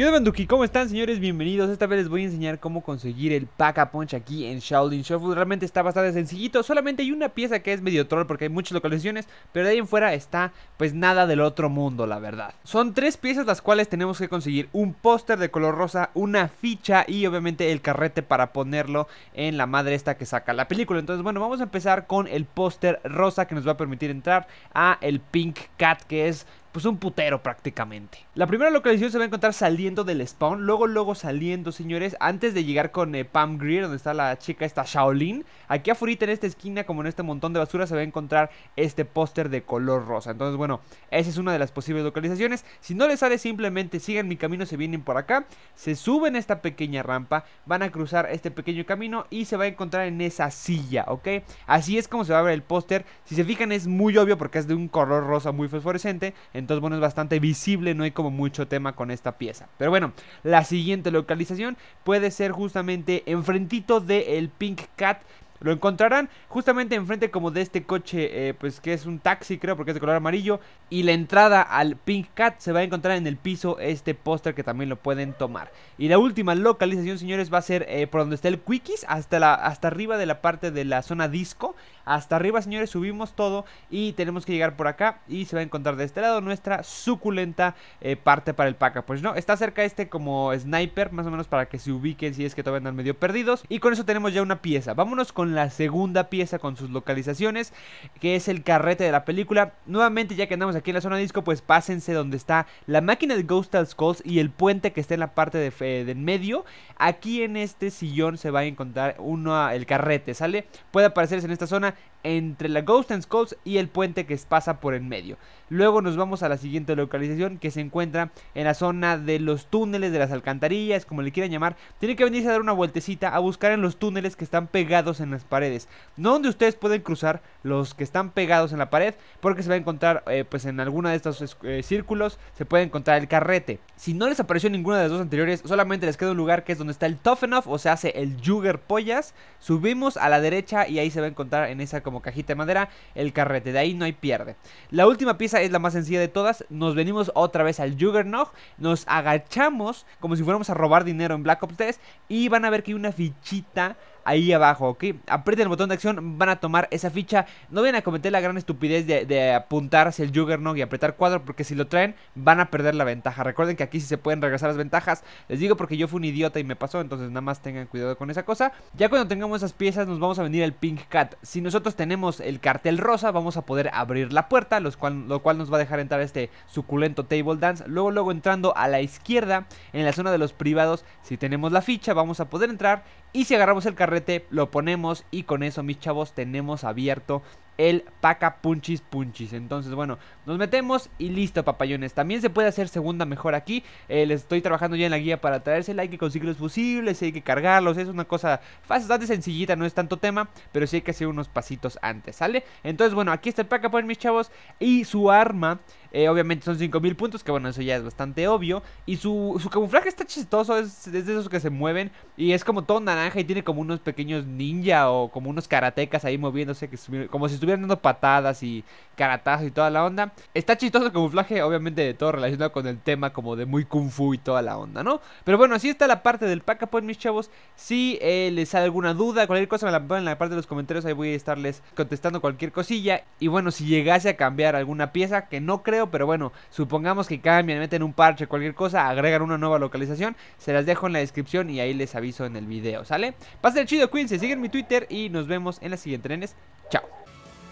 Yo Banduki, ¿cómo están señores? Bienvenidos, esta vez les voy a enseñar cómo conseguir el Pack Punch aquí en Shaolin Shuffle Realmente está bastante sencillito, solamente hay una pieza que es medio troll porque hay muchas localizaciones Pero de ahí en fuera está pues nada del otro mundo la verdad Son tres piezas las cuales tenemos que conseguir un póster de color rosa, una ficha y obviamente el carrete para ponerlo en la madre esta que saca la película Entonces bueno, vamos a empezar con el póster rosa que nos va a permitir entrar a el Pink Cat que es pues un putero prácticamente. La primera localización se va a encontrar saliendo del spawn, luego luego saliendo, señores, antes de llegar con eh, Pam Greer, donde está la chica esta Shaolin. Aquí afuera en esta esquina, como en este montón de basura, se va a encontrar este póster de color rosa. Entonces, bueno, esa es una de las posibles localizaciones. Si no les sale, simplemente sigan mi camino, se vienen por acá, se suben esta pequeña rampa, van a cruzar este pequeño camino y se va a encontrar en esa silla, ¿ok? Así es como se va a ver el póster. Si se fijan, es muy obvio porque es de un color rosa muy fosforescente. Entonces, bueno, es bastante visible, no hay como mucho tema con esta pieza. Pero bueno, la siguiente localización puede ser justamente enfrentito del Pink Cat lo encontrarán justamente enfrente como de este coche, eh, pues que es un taxi creo, porque es de color amarillo. Y la entrada al Pink Cat se va a encontrar en el piso este póster que también lo pueden tomar. Y la última localización, señores, va a ser eh, por donde está el Quickies, hasta, la, hasta arriba de la parte de la zona disco. Hasta arriba, señores, subimos todo y tenemos que llegar por acá y se va a encontrar de este lado nuestra suculenta eh, parte para el packa Pues no, está cerca este como sniper, más o menos para que se ubiquen si es que todavía andan medio perdidos. Y con eso tenemos ya una pieza. Vámonos con la segunda pieza con sus localizaciones, que es el carrete de la película. Nuevamente, ya que andamos aquí en la zona disco, pues pásense donde está la máquina de Ghost and Skulls y el puente que está en la parte de, en medio. Aquí en este sillón se va a encontrar uno, el carrete, ¿sale? Puede aparecerse en esta zona entre la Ghost and Skulls y el puente que pasa por en medio. Luego nos vamos a la siguiente localización que se encuentra en la zona de los túneles, de las alcantarillas, como le quieran llamar. Tiene que venirse a dar una vueltecita a buscar en los túneles que están pegados en la paredes, no donde ustedes pueden cruzar los que están pegados en la pared, porque se va a encontrar eh, pues en alguna de estos eh, círculos, se puede encontrar el carrete. Si no les apareció ninguna de las dos anteriores, solamente les queda un lugar que es donde está el Tough Enough, o se hace el Jugger Pollas, subimos a la derecha y ahí se va a encontrar en esa como cajita de madera el carrete, de ahí no hay pierde. La última pieza es la más sencilla de todas, nos venimos otra vez al Juggernaut, nos agachamos como si fuéramos a robar dinero en Black Ops 3 y van a ver que hay una fichita ahí abajo, ¿ok? Aprieten el botón de acción, van a tomar esa ficha. No van a cometer la gran estupidez de, apuntar hacia el Juggernaut y apretar cuadro, porque si lo traen van a perder la ventaja. Recuerden que aquí sí se pueden regresar las ventajas. Les digo porque yo fui un idiota y me pasó, entonces nada más tengan cuidado con esa cosa. Ya cuando tengamos esas piezas nos vamos a venir el Pink Cat. Si nosotros tenemos el cartel rosa, vamos a poder abrir la puerta, lo cual nos va a dejar entrar este suculento Table Dance. Luego, luego entrando a la izquierda, en la zona de los privados, si tenemos la ficha, vamos a poder entrar y si agarramos el carrete, lo ponemos y con eso, mis chavos, tenemos abierto el paca punchis punchis. Entonces, bueno, nos metemos y listo, papayones. También se puede hacer segunda mejor aquí. Eh, les estoy trabajando ya en la guía para Traerse Hay que conseguir los fusibles, hay que cargarlos. Es una cosa bastante sencillita, no es tanto tema, pero sí hay que hacer unos pasitos antes, ¿sale? Entonces, bueno, aquí está el paca mis chavos. Y su arma eh, obviamente son 5000 puntos, que bueno, eso ya es bastante obvio. Y su, camuflaje está chistoso, es, de esos que se mueven. Y es como todo naranja y tiene como unos pequeños ninja o como unos karatecas ahí moviéndose, que, como si estuviera estuvieran dando patadas y caratazos y toda la onda. Está chistoso el camuflaje, obviamente, de todo relacionado con el tema como de muy kung fu y toda la onda, ¿no? Pero bueno, así está la parte del pack, up, mis chavos. Si eh, les sale alguna duda, cualquier cosa, me la ponen en la parte de los comentarios. Ahí voy a estarles contestando cualquier cosilla. Y bueno, si llegase a cambiar alguna pieza, que no creo, pero bueno, supongamos que cambian, meten un parche, cualquier cosa, agregan una nueva localización, se las dejo en la descripción y ahí les aviso en el video, ¿sale? Pásen el chido, cuídense, siguen mi Twitter y nos vemos en la siguiente. trenes. Chao.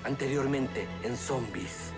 Anteriormente en Zombies.